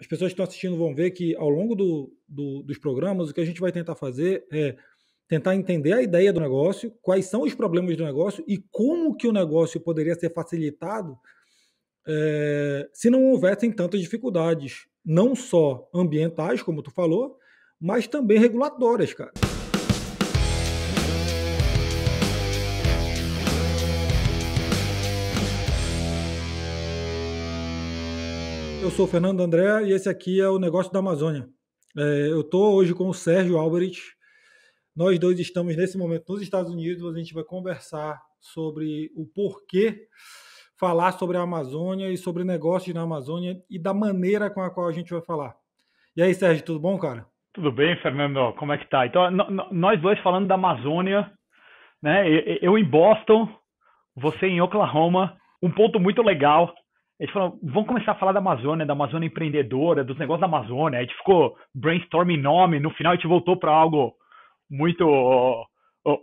as pessoas que estão assistindo vão ver que ao longo do, do, dos programas, o que a gente vai tentar fazer é tentar entender a ideia do negócio, quais são os problemas do negócio e como que o negócio poderia ser facilitado é, se não houvessem tantas dificuldades, não só ambientais, como tu falou, mas também regulatórias, cara. eu sou o Fernando André e esse aqui é o Negócio da Amazônia. É, eu estou hoje com o Sérgio Alberich. Nós dois estamos nesse momento nos Estados Unidos. A gente vai conversar sobre o porquê falar sobre a Amazônia e sobre negócios na Amazônia e da maneira com a qual a gente vai falar. E aí, Sérgio, tudo bom, cara? Tudo bem, Fernando? Como é que tá? Então, nós dois falando da Amazônia, né? Eu em Boston, você em Oklahoma. Um ponto muito legal eles falaram, vamos começar a falar da Amazônia, da Amazônia empreendedora, dos negócios da Amazônia. A gente ficou brainstorming nome, no final a gente voltou para algo muito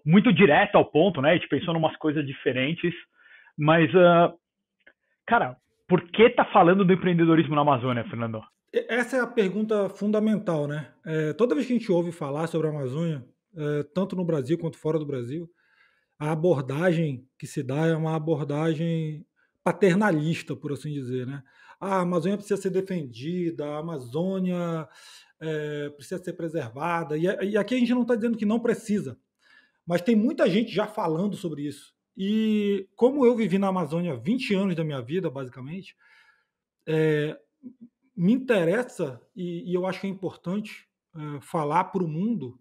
muito direto ao ponto, né? A gente pensou em umas coisas diferentes, mas uh, cara, por que tá falando do empreendedorismo na Amazônia, Fernando? Essa é a pergunta fundamental, né? É, toda vez que a gente ouve falar sobre a Amazônia, é, tanto no Brasil quanto fora do Brasil, a abordagem que se dá é uma abordagem paternalista, por assim dizer. Né? A Amazônia precisa ser defendida, a Amazônia é, precisa ser preservada. E, e aqui a gente não está dizendo que não precisa, mas tem muita gente já falando sobre isso. E como eu vivi na Amazônia 20 anos da minha vida, basicamente, é, me interessa e, e, eu acho que é importante é, falar para o mundo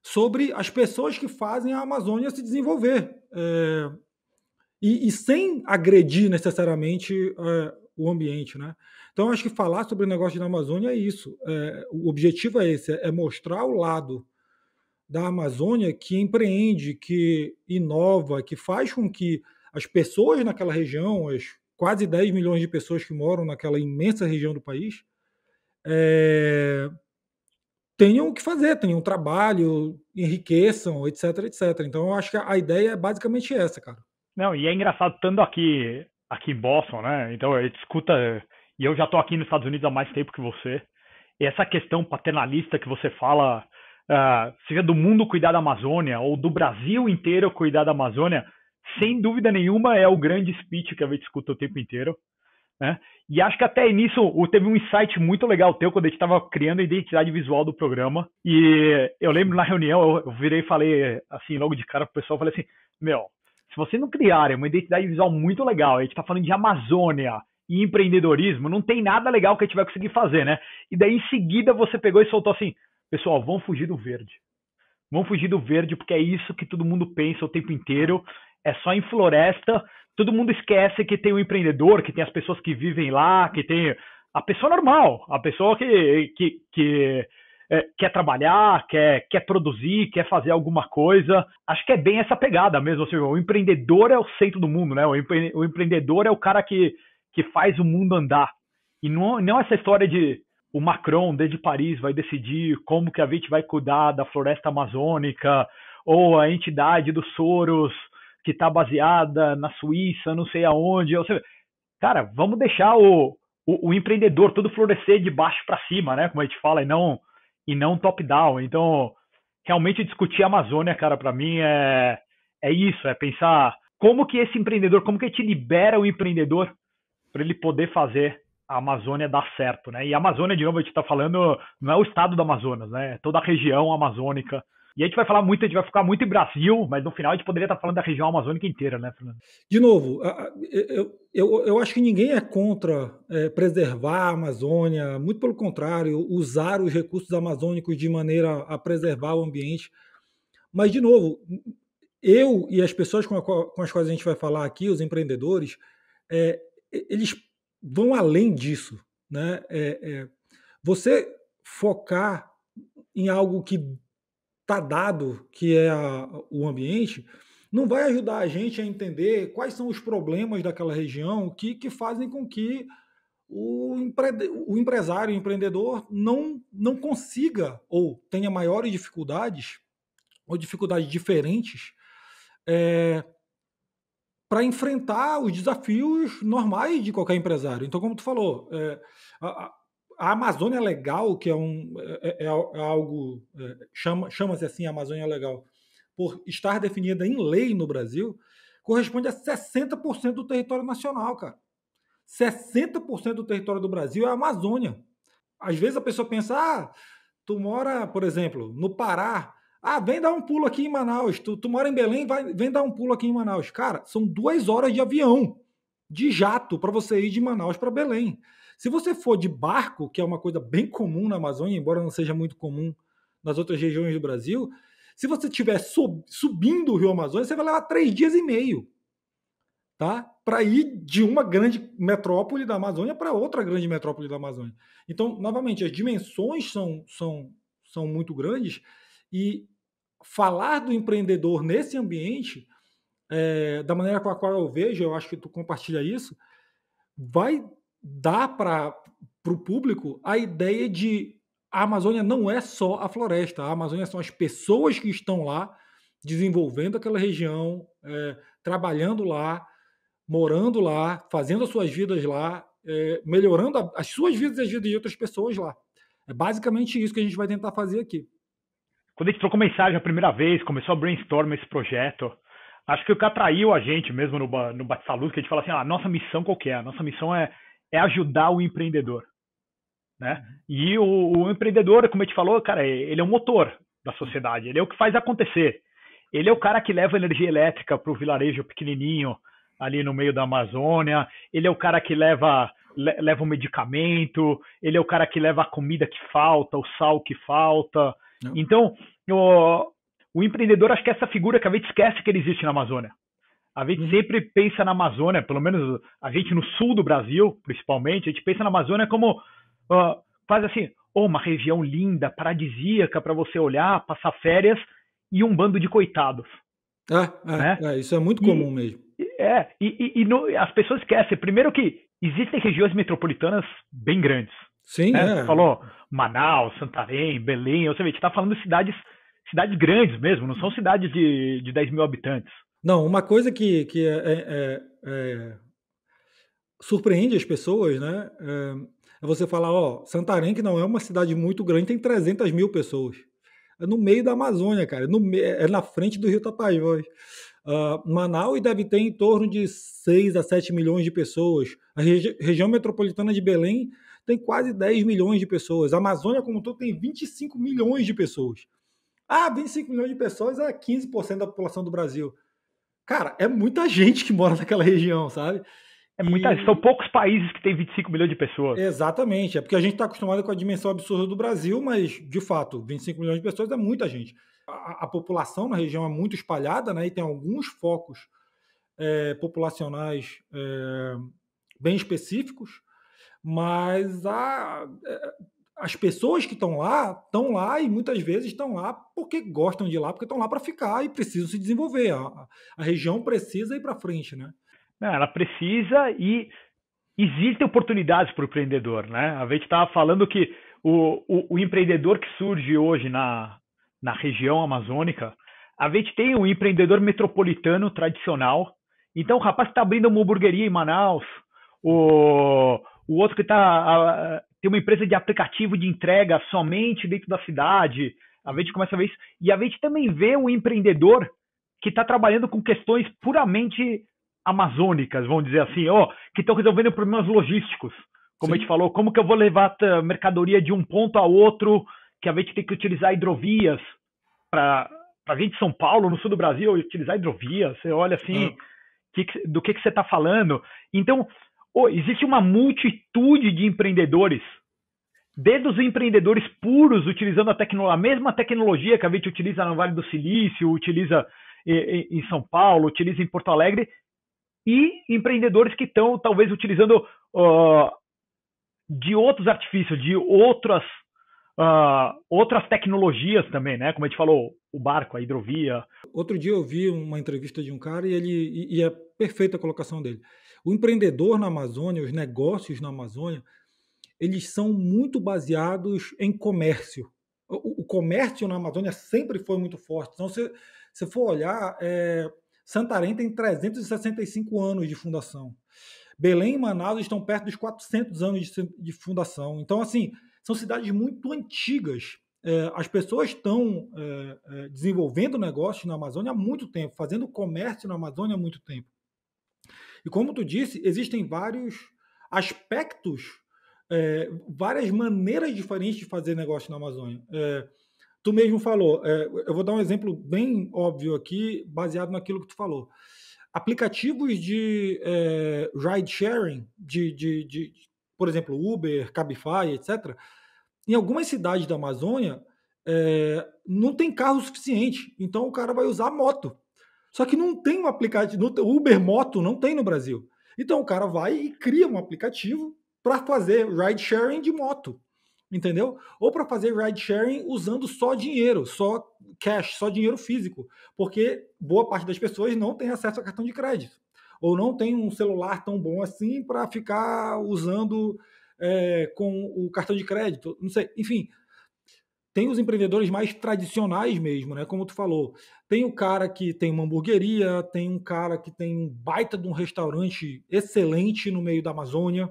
sobre as pessoas que fazem a Amazônia se desenvolver. É, e, e sem agredir necessariamente é, o ambiente, né? Então, acho que falar sobre o negócio da Amazônia é isso. É, o objetivo é esse, é mostrar o lado da Amazônia que empreende, que inova, que faz com que as pessoas naquela região, as quase 10 milhões de pessoas que moram naquela imensa região do país, é, tenham o que fazer, tenham um trabalho, enriqueçam, etc, etc. Então, eu acho que a ideia é basicamente essa, cara. Não, e é engraçado estando aqui, aqui em Boston, né? Então a é, gente escuta, e eu já estou aqui nos Estados Unidos há mais tempo que você, e essa questão paternalista que você fala, uh, seja do mundo cuidar da Amazônia ou do Brasil inteiro cuidar da Amazônia, sem dúvida nenhuma é o grande speech que a gente escuta o tempo inteiro. Né? E acho que até nisso teve um insight muito legal teu quando a gente estava criando a identidade visual do programa. E eu lembro na reunião, eu virei e falei assim, logo de cara pro pessoal, falei assim, meu, se você não criarem é uma identidade visual muito legal, a gente está falando de Amazônia e empreendedorismo, não tem nada legal que a gente vai conseguir fazer, né? E daí em seguida você pegou e soltou assim: pessoal, vão fugir do verde. Vão fugir do verde, porque é isso que todo mundo pensa o tempo inteiro. É só em floresta. Todo mundo esquece que tem o um empreendedor, que tem as pessoas que vivem lá, que tem a pessoa normal, a pessoa que, que, que é, quer trabalhar, quer, quer produzir, quer fazer alguma coisa. Acho que é bem essa pegada mesmo. o empreendedor é o centro do mundo, né? O, empre, o empreendedor é o cara que, que faz o mundo andar. E não, não essa história de o Macron, desde Paris, vai decidir como que a gente vai cuidar da floresta amazônica, ou a entidade do Soros, que está baseada na Suíça, não sei aonde. Ou seja, cara, vamos deixar o, o, o empreendedor todo florescer de baixo para cima, né? Como a gente fala, e não e não top-down. Então, realmente discutir a Amazônia, cara, para mim é, é isso, é pensar como que esse empreendedor, como que te libera o empreendedor para ele poder fazer a Amazônia dar certo, né? E a Amazônia, de novo, a gente está falando, não é o estado do Amazonas, né? É toda a região amazônica e a gente vai falar muito, a gente vai ficar muito em Brasil, mas no final a gente poderia estar falando da região amazônica inteira, né, Fernando? De novo, eu, eu, eu acho que ninguém é contra é, preservar a Amazônia, muito pelo contrário, usar os recursos amazônicos de maneira a preservar o ambiente. Mas, de novo, eu e as pessoas com, a, com as quais a gente vai falar aqui, os empreendedores, é, eles vão além disso. Né? É, é você focar em algo que tá dado que é a, o ambiente, não vai ajudar a gente a entender quais são os problemas daquela região que, que fazem com que o, empre, o empresário, o empreendedor, não, não consiga ou tenha maiores dificuldades ou dificuldades diferentes é, eh, para enfrentar os desafios normais de qualquer empresário. Então, como tu falou, é, a, a Amazônia é Legal, que é, um, é, é, é, é algo, é, chama, chama-se assim Amazônia Legal, por estar definida em lei no Brasil, corresponde a 60% do território nacional, cara. 60% do território do Brasil é a Amazônia. Às vezes a pessoa pensa, ah, tu mora, por exemplo, no Pará, ah, vem dar um pulo aqui em Manaus, tu, tu mora em Belém, vai, vem dar um pulo aqui em Manaus. Cara, são duas horas de avião, de jato, para você ir de Manaus para Belém. Se você for de barco, que é uma coisa bem comum na Amazônia, embora não seja muito comum nas outras regiões do Brasil, se você estiver subindo o Rio Amazonas, você vai levar três dias e meio, tá? Para ir de uma grande metrópole da Amazônia para outra grande metrópole da Amazônia. Então, novamente, as dimensões são, são, são muito grandes e falar do empreendedor nesse ambiente, é, da maneira com a qual eu vejo, eu acho que tu compartilha isso, vai dá para o público a ideia de a Amazônia não é só a floresta, a Amazônia são as pessoas que estão lá desenvolvendo aquela região, é, trabalhando lá, morando lá, fazendo as suas vidas lá, é, melhorando a, as suas vidas e as vidas de outras pessoas lá. É basicamente isso que a gente vai tentar fazer aqui. Quando a gente trocou mensagem a primeira vez, começou a brainstorm esse projeto, acho que o que atraiu a gente mesmo no, no Bate-Saúde, que a gente fala assim, ah, nossa missão qual é? A nossa missão é é ajudar o empreendedor. Né? Uhum. E o, o, empreendedor, como a gente falou, cara, ele é o motor da sociedade, ele é o que faz acontecer. Ele é o cara que leva energia elétrica para o vilarejo pequenininho ali no meio da Amazônia, ele é o cara que leva le, leva o medicamento, ele é o cara que leva a comida que falta, o sal que falta. Não. Então, o, o empreendedor acho que é essa figura que a gente esquece que ele existe na Amazônia. A gente uhum. sempre pensa na Amazônia, pelo menos a gente no sul do Brasil, principalmente, a gente pensa na Amazônia como uh, quase assim, oh, uma região linda, paradisíaca para você olhar, passar férias e um bando de coitados. É, é, né? é isso é muito comum e, mesmo. É, e, e, e no, as pessoas esquecem, primeiro que existem regiões metropolitanas bem grandes. Sim, né? é. falou Manaus, Santarém, Belém, ou seja, a gente está falando de cidades, cidades grandes mesmo, não são cidades de, de 10 mil habitantes. Não, uma coisa que, que é, é, é, é surpreende as pessoas, né? Eh, é, você falar, ó, Santarém, que não é uma cidade muito grande, tem 300 mil pessoas. É no meio da Amazônia, cara. É no, é na frente do Rio Tapajós. Uh, Manaus deve ter em torno de 6 a 7 milhões de pessoas. A regi região metropolitana de Belém tem quase 10 milhões de pessoas. A Amazônia, como um todo, tem 25 milhões de pessoas. Ah, 25 milhões de pessoas é 15% da população do Brasil cara, é muita gente que mora naquela região, sabe? É muita, e... São poucos países que têm 25 milhões de pessoas. Exatamente. É porque a gente está acostumado com a dimensão absurda do Brasil, mas, de fato, 25 milhões de pessoas é muita gente. A, a população na região é muito espalhada, né? E tem alguns focos é, populacionais é, bem específicos, mas a, é, as pessoas que estão lá estão lá e muitas vezes estão lá porque gostam de lá, porque estão lá para ficar e precisam se desenvolver. A, a região precisa ir para frente, né? ela precisa e existem oportunidades para o empreendedor, né? A gente estava falando que o, o, o, empreendedor que surge hoje na, na região amazônica, a gente tem um empreendedor metropolitano tradicional. Então, o rapaz que está abrindo uma hamburgueria em Manaus, o, o outro que está ter uma empresa de aplicativo de entrega somente dentro da cidade. A gente começa a ver isso. E a gente também vê o um empreendedor que está trabalhando com questões puramente amazônicas, vamos dizer assim, ó, que estão resolvendo problemas logísticos. Como Sim. a gente falou, como que eu vou levar eh, mercadoria de um ponto a outro, que a gente tem que utilizar hidrovias para a gente de São Paulo, no sul do Brasil, utilizar hidrovias. Você olha assim, hum. que, do que, que você está falando. Então, Oh, existe uma multitude de empreendedores, desde os empreendedores puros utilizando a, tecno, a mesma tecnologia que a gente utiliza no Vale do Silício, utiliza eh, eh, em São Paulo, utiliza em Porto Alegre, e empreendedores que estão talvez utilizando uh, de outros artifícios, de outras uh, outras tecnologias também, né? Como a gente falou, o barco, a hidrovia. Outro dia eu vi uma entrevista de um cara e ele e, e é perfeita a colocação dele. O empreendedor na Amazônia, os negócios na Amazônia, eles são muito baseados em comércio. O, o comércio na Amazônia sempre foi muito forte. Então, se você for olhar, é, Santarém tem 365 anos de fundação. Belém e Manaus estão perto dos 400 anos de, de fundação. Então, assim, são cidades muito antigas. É, as pessoas estão é, é desenvolvendo negócios na Amazônia há muito tempo, fazendo comércio na Amazônia há muito tempo. E como tu disse, existem vários aspectos, é, várias maneiras diferentes de fazer negócio na Amazônia. É, tu mesmo falou, é, eu vou dar um exemplo bem óbvio aqui, baseado naquilo que tu falou. Aplicativos de é, ride sharing, de, de, de, por exemplo, Uber, Cabify, etc., em algumas cidades da Amazônia, é, não tem carro suficiente. Então o cara vai usar moto só que não tem um aplicativo, Uber Moto não tem no Brasil. Então o cara vai e cria um aplicativo para fazer ride sharing de moto, entendeu? Ou para fazer ride sharing usando só dinheiro, só cash, só dinheiro físico, porque boa parte das pessoas não tem acesso a cartão de crédito ou não tem um celular tão bom assim para ficar usando é, com o cartão de crédito, não sei, enfim tem os empreendedores mais tradicionais mesmo, né? Como tu falou, tem o cara que tem uma hamburgueria, tem um cara que tem um baita de um restaurante excelente no meio da Amazônia,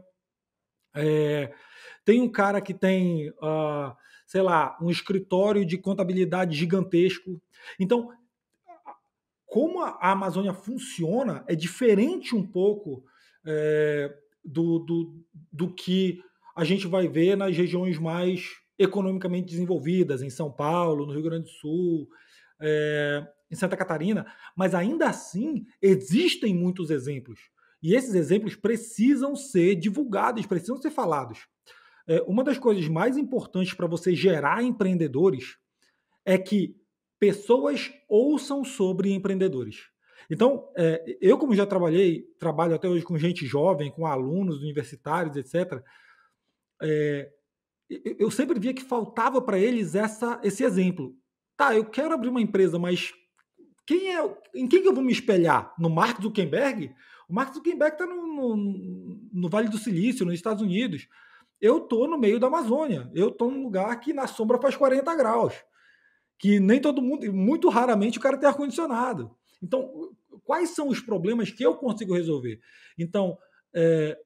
é, tem um cara que tem, uh, sei lá, um escritório de contabilidade gigantesco. Então, como a Amazônia funciona é diferente um pouco é, do, do, do que a gente vai ver nas regiões mais economicamente desenvolvidas, em São Paulo, no Rio Grande do Sul, é, em Santa Catarina, mas ainda assim existem muitos exemplos. E esses exemplos precisam ser divulgados, precisam ser falados. É, uma das coisas mais importantes para você gerar empreendedores é que pessoas ouçam sobre empreendedores. Então, é, eu, como já trabalhei, trabalho até hoje com gente jovem, com alunos universitários, etc. É, eu sempre via que faltava para eles essa, esse exemplo. Tá, eu quero abrir uma empresa, mas quem é, em quem que eu vou me espelhar? No Mark Zuckerberg? O Mark Zuckerberg está no, no, no, Vale do Silício, nos Estados Unidos. Eu tô no meio da Amazônia. Eu tô num lugar que na sombra faz 40 graus. Que nem todo mundo, muito raramente o cara tem ar-condicionado. Então, quais são os problemas que eu consigo resolver? Então, é,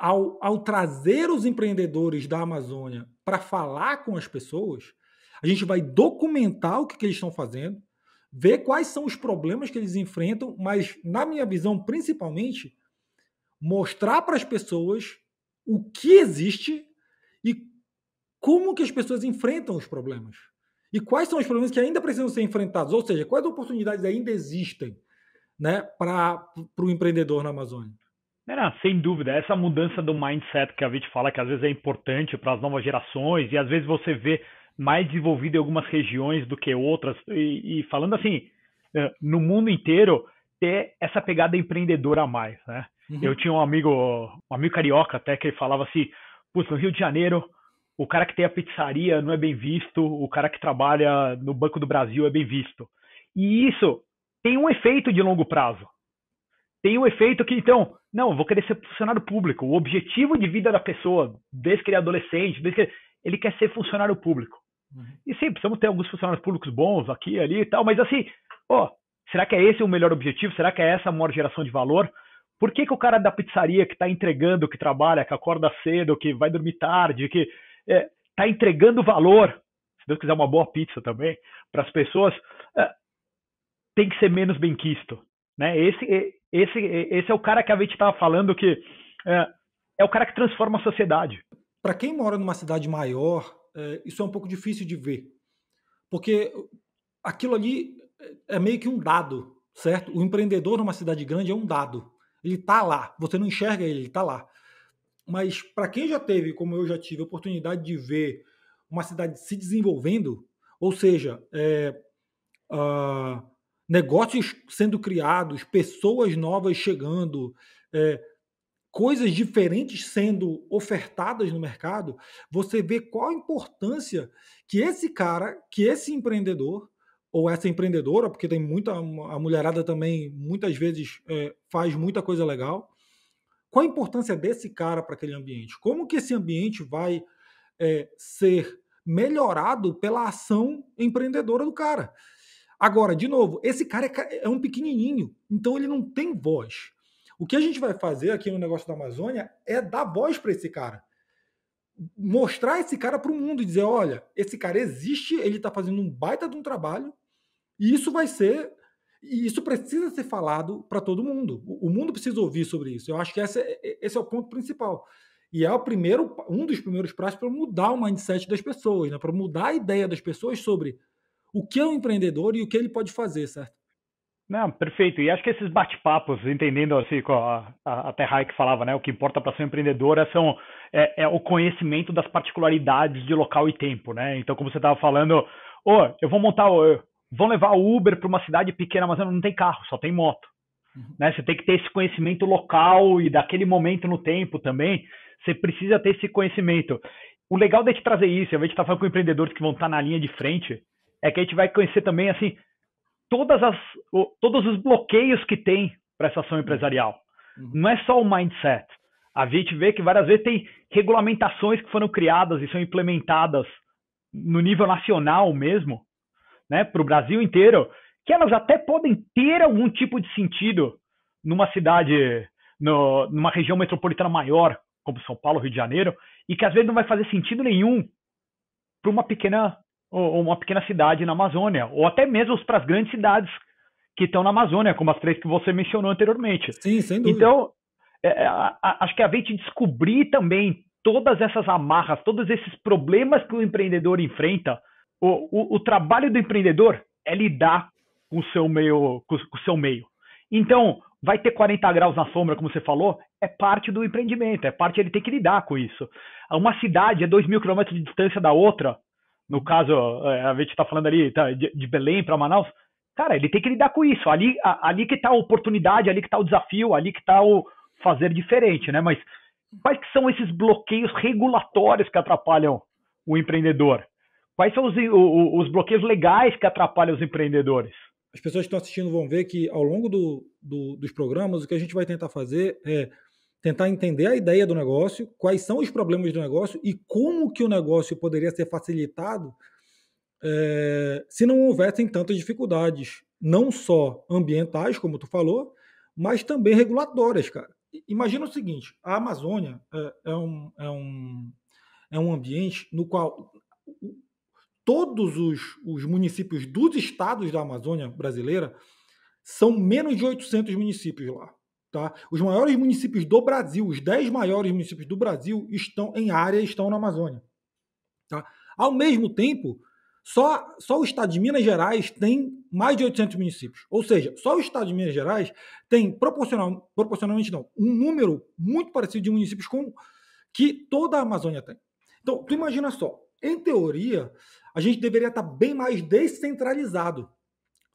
ao, ao trazer os empreendedores da Amazônia para falar com as pessoas, a gente vai documentar o que, que eles estão fazendo, ver quais são os problemas que eles enfrentam, mas, na minha visão, principalmente, mostrar para as pessoas o que existe e como que as pessoas enfrentam os problemas. E quais são os problemas que ainda precisam ser enfrentados, ou seja, quais oportunidades ainda existem né, para o empreendedor na Amazônia. Era, sem dúvida, essa mudança do mindset que a gente fala que às vezes é importante para as novas gerações e às vezes você vê mais desenvolvido em algumas regiões do que outras. E, e falando assim, eh, no mundo inteiro, ter essa pegada empreendedora a mais, né? Uhum. Eu tinha um amigo, um amigo carioca até, que ele falava assim, putz, no Rio de Janeiro, o cara que tem a pizzaria não é bem visto, o cara que trabalha no Banco do Brasil é bem visto. E isso tem um efeito de longo prazo tem o efeito que, então, não, vou querer ser funcionário público. O objetivo de vida da pessoa, desde que ele é adolescente, desde que ele, ele quer ser funcionário público. Uhum. E sim, precisamos ter alguns funcionários públicos bons aqui, ali e tal, mas assim, ó, será que é esse o melhor objetivo? Será que é essa a maior geração de valor? Por que, que o cara da pizzaria que está entregando, que trabalha, que acorda cedo, que vai dormir tarde, que está é, tá entregando valor, se Deus quiser uma boa pizza também, para as pessoas, é, tem que ser menos benquisto? Né? Esse, é, esse, esse é o cara que a gente estava falando que é, é, o cara que transforma a sociedade. Para quem mora numa cidade maior, é, isso é um pouco difícil de ver. Porque aquilo ali é meio que um dado, certo? O empreendedor numa cidade grande é um dado. Ele está lá, você não enxerga ele, ele está lá. Mas para quem já teve, como eu já tive, a oportunidade de ver uma cidade se desenvolvendo, ou seja, é, uh, negócios sendo criados, pessoas novas chegando, é, coisas diferentes sendo ofertadas no mercado, você vê qual a importância que esse cara, que esse empreendedor ou essa empreendedora, porque tem muita a mulherada também muitas vezes é, faz muita coisa legal. Qual a importância desse cara para aquele ambiente? Como que esse ambiente vai é, ser melhorado pela ação empreendedora do cara? Agora, de novo, esse cara é, é, um pequenininho, então ele não tem voz. O que a gente vai fazer aqui no negócio da Amazônia é dar voz para esse cara. Mostrar esse cara para o mundo e dizer: olha, esse cara existe, ele está fazendo um baita de um trabalho, e isso vai ser. E isso precisa ser falado para todo mundo. O mundo precisa ouvir sobre isso. Eu acho que esse é, é, esse é o ponto principal. E é o primeiro, um dos primeiros prazos para mudar o mindset das pessoas, né? para mudar a ideia das pessoas sobre o que é um empreendedor e o que ele pode fazer, certo? Não, perfeito. E acho que esses bate-papos, entendendo assim, a, a, até Hayek falava, né? O que importa para ser empreendedora é são é, é, o conhecimento das particularidades de local e tempo, né? Então, como você estava falando, ô, oh, eu vou montar, eu, levar o Uber para uma cidade pequena, mas não tem carro, só tem moto. Uhum. Né? Você tem que ter esse conhecimento local e daquele momento no tempo também. Você precisa ter esse conhecimento. O legal de te trazer isso, eu gente está falando com empreendedores que vão estar tá na linha de frente, é que a gente vai conhecer também assim todas as, todos os bloqueios que tem para essa ação empresarial. Uhum. Não é só o mindset. A gente vê que várias vezes tem regulamentações que foram criadas e são implementadas no nível nacional mesmo, né, para o Brasil inteiro, que elas até podem ter algum tipo de sentido numa cidade, no, numa região metropolitana maior, como São Paulo, Rio de Janeiro, e que às vezes não vai fazer sentido nenhum para uma pequena ou uma pequena cidade na Amazônia, ou até mesmo para as grandes cidades que estão na Amazônia, como as três que você mencionou anteriormente. Sim, sem dúvida. Então, é, é a, a, acho que é a gente descobrir também todas essas amarras, todos esses problemas que o empreendedor enfrenta, o, o, o trabalho do empreendedor é lidar com o seu meio, com, com o seu meio. Então, vai ter 40 graus na sombra, como você falou, é parte do empreendimento, é parte ele tem que lidar com isso. Uma cidade é 2 mil quilômetros de distância da outra, no caso, é, a gente está falando ali tá, de, de Belém para Manaus, cara, ele tem que lidar com isso. Ali, a, ali que está a oportunidade, ali que está o desafio, ali que está o fazer diferente, né? Mas quais que são esses bloqueios regulatórios que atrapalham o empreendedor? Quais são os, o, os bloqueios legais que atrapalham os empreendedores? As pessoas que estão assistindo vão ver que ao longo do, do, dos programas, o que a gente vai tentar fazer é tentar entender a ideia do negócio, quais são os problemas do negócio e como que o negócio poderia ser facilitado é, se não houvessem tantas dificuldades, não só ambientais, como tu falou, mas também regulatórias, cara. Imagina o seguinte, a Amazônia é, é um, é, um, é um ambiente no qual todos os, os municípios dos estados da Amazônia brasileira são menos de 800 municípios lá. Tá? Os maiores municípios do Brasil, os 10 maiores municípios do Brasil estão em área estão na Amazônia. Tá? Ao mesmo tempo, só, só o estado de Minas Gerais tem mais de 800 municípios. Ou seja, só o estado de Minas Gerais tem, proporcional, proporcionalmente não, um número muito parecido de municípios com que toda a Amazônia tem. Então, tu imagina só, em teoria, a gente deveria estar tá bem mais descentralizado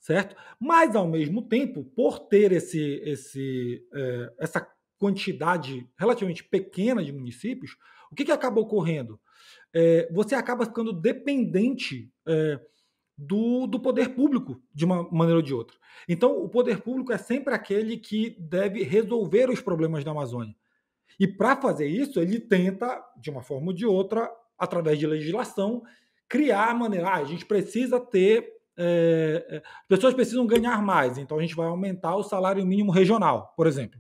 certo? Mas, ao mesmo tempo, por ter esse, esse, é, essa quantidade relativamente pequena de municípios, o que, que acaba ocorrendo? É, você acaba ficando dependente é, do, do poder público, de uma maneira ou de outra. Então, o poder público é sempre aquele que deve resolver os problemas da Amazônia. E para fazer isso, ele tenta, de uma forma ou de outra, através de legislação, criar a maneira. Ah, a gente precisa ter é, é, as pessoas precisam ganhar mais, então a gente vai aumentar o salário mínimo regional, por exemplo.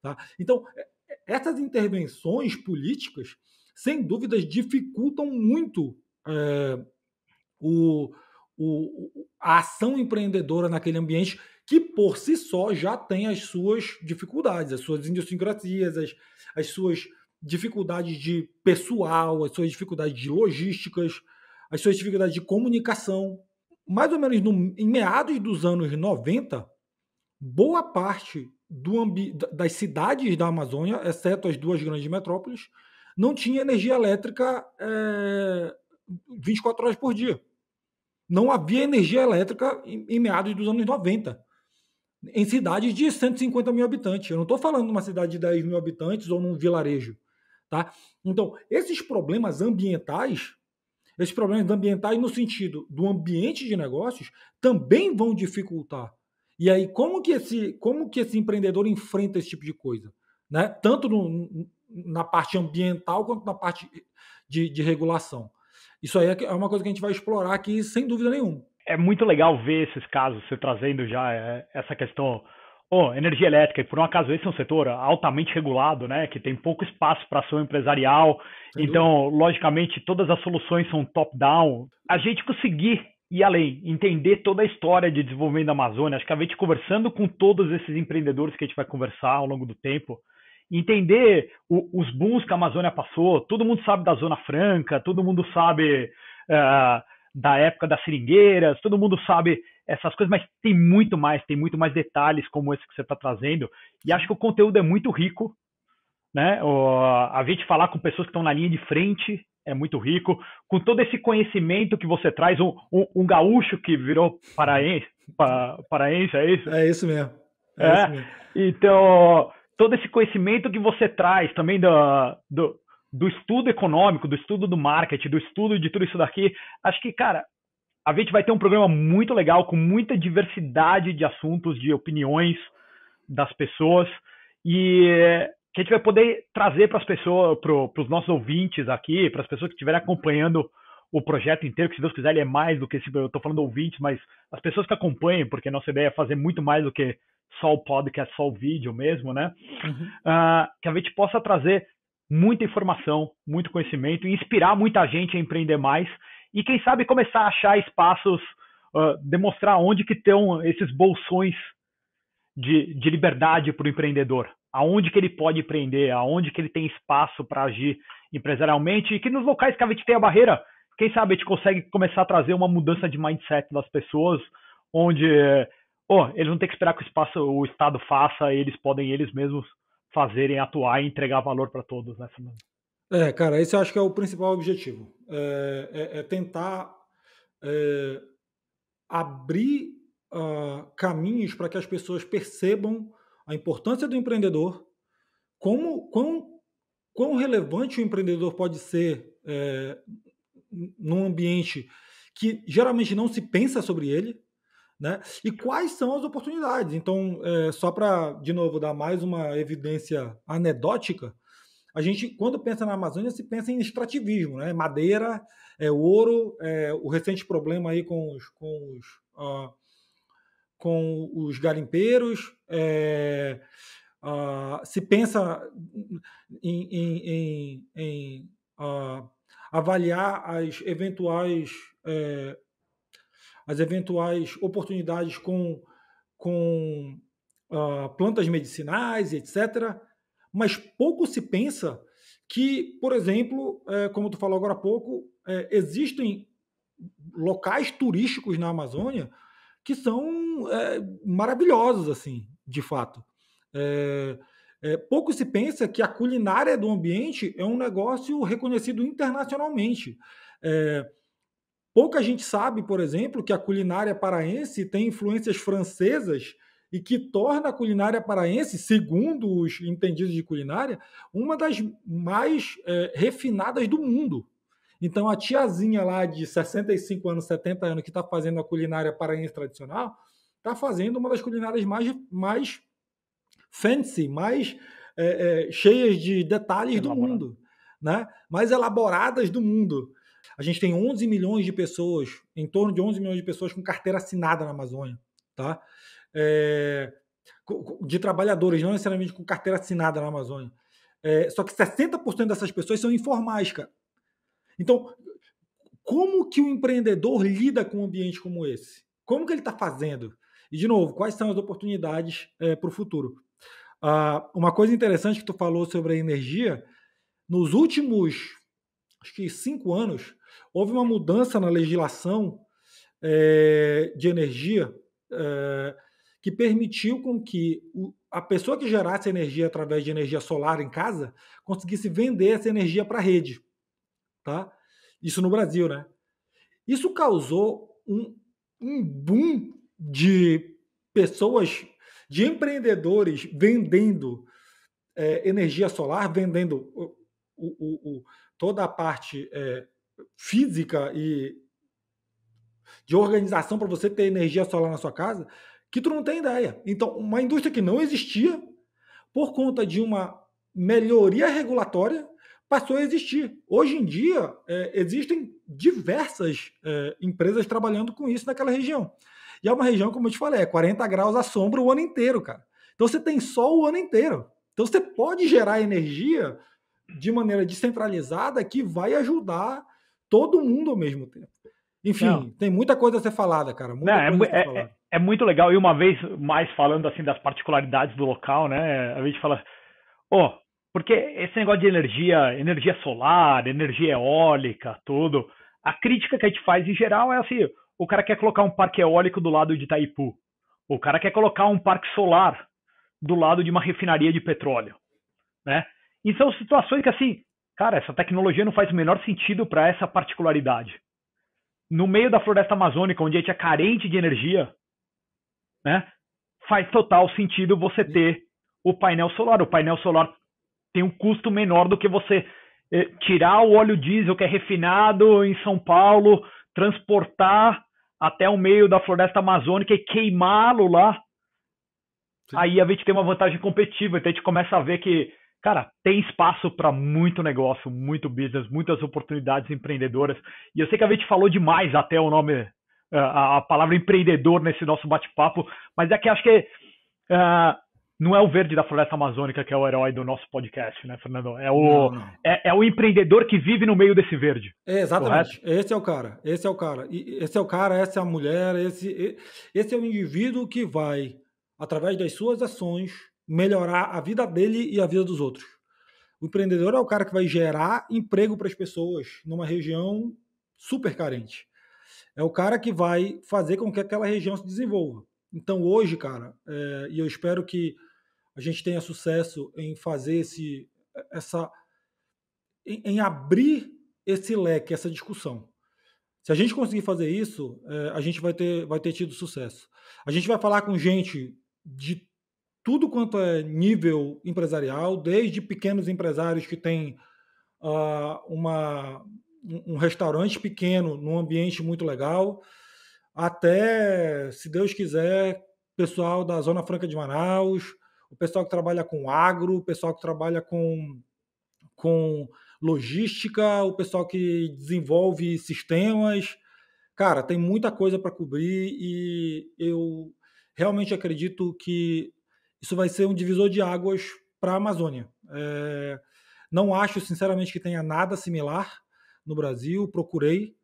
Tá? Então, é, é, essas intervenções políticas, sem dúvidas, dificultam muito é, o, o, a ação empreendedora naquele ambiente que por si só já tem as suas dificuldades, as suas idiosincrasias, as, as suas dificuldades de pessoal, as suas dificuldades de logísticas, as suas dificuldades de comunicação mais ou menos no, em meados dos anos 90, boa parte das cidades da Amazônia, exceto as duas grandes metrópoles, não tinha energia elétrica é, eh, 24 horas por dia. Não havia energia elétrica em, em meados dos anos 90. Em cidades de 150 mil habitantes. Eu não estou falando de uma cidade de 10 mil habitantes ou num vilarejo. Tá? Então, esses problemas ambientais esses problemas ambientais, no sentido do ambiente de negócios, também vão dificultar. E aí, como que esse, como que esse empreendedor enfrenta esse tipo de coisa? Né? Tanto no, na parte ambiental quanto na parte de, de regulação. Isso aí é, é uma coisa que a gente vai explorar aqui, sem dúvida nenhuma. É muito legal ver esses casos, você trazendo já é, essa questão Bom, energia elétrica, por um acaso esse é um setor altamente regulado, né, que tem pouco espaço para ação empresarial. Sem então, dúvida. logicamente, todas as soluções são top-down. A gente conseguir ir além, entender toda a história de desenvolvimento da Amazônia, acho que a gente conversando com todos esses empreendedores que a gente vai conversar ao longo do tempo, entender o, os booms que a Amazônia passou. Todo mundo sabe da Zona Franca, todo mundo sabe. Uh, da época das seringueiras, todo mundo sabe essas coisas, mas tem muito mais, tem muito mais detalhes como esse que você está trazendo. E acho que o conteúdo é muito rico, né? O, a gente falar com pessoas que estão na linha de frente é muito rico, com todo esse conhecimento que você traz, um, um, um gaúcho que virou paraense, pa, paraense, é isso? É isso mesmo. É, é. Isso mesmo. Então, todo esse conhecimento que você traz também do, do, do estudo econômico, do estudo do marketing, do estudo de tudo isso daqui, acho que, cara, a gente vai ter um programa muito legal, com muita diversidade de assuntos, de opiniões das pessoas. E que a gente vai poder trazer para as pessoas, para os nossos ouvintes aqui, para as pessoas que estiverem acompanhando o projeto inteiro, que se Deus quiser ele é mais do que, esse, eu estou falando ouvintes, mas as pessoas que acompanham, porque a nossa ideia é fazer muito mais do que só o podcast, só o vídeo mesmo, né? Uhum. Uh, que a gente possa trazer muita informação, muito conhecimento e inspirar muita gente a empreender mais e quem sabe começar a achar espaços, uh, demonstrar onde que estão esses bolsões de, de liberdade para o empreendedor, aonde que ele pode empreender, aonde que ele tem espaço para agir empresarialmente e que nos locais que a gente tem a barreira, quem sabe a gente consegue começar a trazer uma mudança de mindset das pessoas, onde oh, eles não têm que esperar que o espaço, o Estado faça, eles podem eles mesmos fazerem, atuar e entregar valor para todos nessa. Né? É, cara, esse eu acho que é o principal objetivo. É, é, é tentar é, abrir uh, caminhos para que as pessoas percebam a importância do empreendedor, como quão, quão relevante o empreendedor pode ser é, num ambiente que geralmente não se pensa sobre ele, né? E quais são as oportunidades? Então, é, só para, de novo, dar mais uma evidência anedótica, a gente, quando pensa na Amazônia, se pensa em extrativismo, né? Madeira, é, ouro, é, o recente problema aí com os, com os, ah, com os garimpeiros. É, ah, se pensa em, em, em, em ah, avaliar as eventuais, é, as eventuais oportunidades com, com plantas medicinais, etc mas pouco se pensa que, por exemplo, é, como tu falou agora há pouco, é, existem locais turísticos na Amazônia que são é, maravilhosos, assim, de fato. É, é, pouco se pensa que a culinária do ambiente é um negócio reconhecido internacionalmente. É, pouca gente sabe, por exemplo, que a culinária paraense tem influências francesas e que torna a culinária paraense, segundo os entendidos de culinária, uma das mais é, refinadas do mundo. Então, a tiazinha lá de 65 anos, 70 anos, que está fazendo a culinária paraense tradicional, está fazendo uma das culinárias mais, mais fancy, mais é, é, cheias de detalhes Elaborado. do mundo, né? mais elaboradas do mundo. A gente tem 11 milhões de pessoas, em torno de 11 milhões de pessoas com carteira assinada na Amazônia. Tá? é, de trabalhadores, não necessariamente com carteira assinada na Amazônia. É, só que 60% dessas pessoas são informais, cara. Então, como que o empreendedor lida com um ambiente como esse? Como que ele está fazendo? E, de novo, quais são as oportunidades é, eh, para o futuro? Ah, uma coisa interessante que tu falou sobre a energia, nos últimos, acho que cinco anos, houve uma mudança na legislação é, de energia é, que permitiu com que o, a pessoa que gerasse energia através de energia solar em casa conseguisse vender essa energia para a rede. Tá? Isso no Brasil, né? Isso causou um, um boom de pessoas, de empreendedores vendendo é, energia solar, vendendo o, o, o, toda a parte é, física e de organização para você ter energia solar na sua casa, que tu não tem ideia. Então, uma indústria que não existia, por conta de uma melhoria regulatória, passou a existir. Hoje em dia, é, existem diversas é, empresas trabalhando com isso naquela região. E é uma região, como eu te falei, é 40 graus à sombra o ano inteiro, cara. Então você tem sol o ano inteiro. Então você pode gerar energia de maneira descentralizada que vai ajudar todo mundo ao mesmo tempo. Enfim, Não. tem muita coisa a ser falada, cara. Não, é, é, é é muito legal. E uma vez mais falando assim das particularidades do local, né? A gente fala, oh, porque esse negócio de energia, energia solar, energia eólica, tudo. A crítica que a gente faz em geral é assim: o cara quer colocar um parque eólico do lado de Itaipu, o cara quer colocar um parque solar do lado de uma refinaria de petróleo, né? E são situações que assim, cara, essa tecnologia não faz o menor sentido para essa particularidade. No meio da floresta amazônica, onde a gente é carente de energia, né? Faz total sentido você ter o painel solar. O painel solar tem um custo menor do que você eh, tirar o óleo diesel que é refinado em São Paulo, transportar até o meio da floresta amazônica e queimá-lo lá. Sim. Aí a gente tem uma vantagem competitiva, então a gente começa a ver que, cara, tem espaço para muito negócio, muito business, muitas oportunidades empreendedoras. E eu sei que a gente falou demais até o nome eh, a, a palavra empreendedor nesse nosso bate-papo, mas é que acho que uh, não é o verde da floresta amazônica que é o herói do nosso podcast, né, Fernando? É o, não, não. É, é, o empreendedor que vive no meio desse verde. É, exatamente. Correto? Esse é o cara. Esse é o cara. Esse é o cara, essa é a mulher, esse, esse é o indivíduo que vai, através das suas ações, melhorar a vida dele e a vida dos outros. O empreendedor é o cara que vai gerar emprego para as pessoas numa região super carente é o cara que vai fazer com que aquela região se desenvolva. Então, hoje, cara, é, e eu espero que a gente tenha sucesso em fazer esse, essa, em, em abrir esse leque, essa discussão. Se a gente conseguir fazer isso, é, a gente vai ter, vai ter tido sucesso. A gente vai falar com gente de tudo quanto é nível empresarial, desde pequenos empresários que têm uh, uma, um restaurante pequeno num ambiente muito legal, até, se Deus quiser, pessoal da Zona Franca de Manaus, o pessoal que trabalha com agro, o pessoal que trabalha com, com logística, o pessoal que desenvolve sistemas. Cara, tem muita coisa para cobrir e eu realmente acredito que isso vai ser um divisor de águas para a Amazônia. É, não acho, sinceramente, que tenha nada similar no Brasil, procurei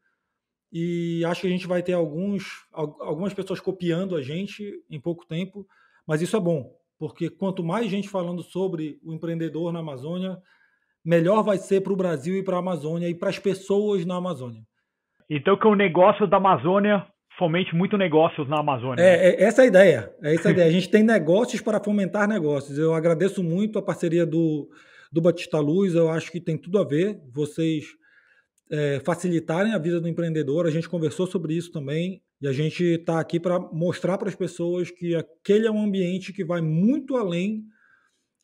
e acho que a gente vai ter alguns, algumas pessoas copiando a gente em pouco tempo, mas isso é bom, porque quanto mais gente falando sobre o empreendedor na Amazônia, melhor vai ser para o Brasil e para a Amazônia e para as pessoas na Amazônia. Então que o negócio da Amazônia fomente muito negócios na Amazônia. É, né? é essa é a ideia. É essa a ideia. A gente tem negócios para fomentar negócios. Eu agradeço muito a parceria do, do Batista Luz. Eu acho que tem tudo a ver. Vocês é, facilitarem a vida do empreendedor. A gente conversou sobre isso também e a gente está aqui para mostrar para as pessoas que aquele é um ambiente que vai muito além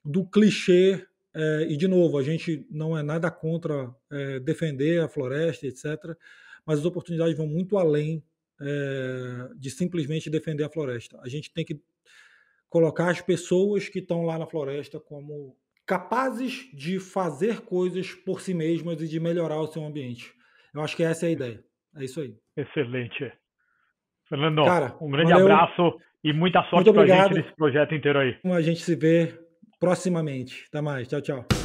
do clichê. É, e, de novo, a gente não é nada contra é, defender a floresta, etc., mas as oportunidades vão muito além é, de simplesmente defender a floresta. A gente tem que colocar as pessoas que estão lá na floresta como capazes de fazer coisas por si mesmas e de melhorar o seu ambiente. Eu acho que essa é a ideia. É isso aí. Excelente. Fernando, Cara, um grande valeu. abraço e muita sorte para a gente nesse projeto inteiro aí. A gente se vê proximamente. Até mais. Tchau, tchau.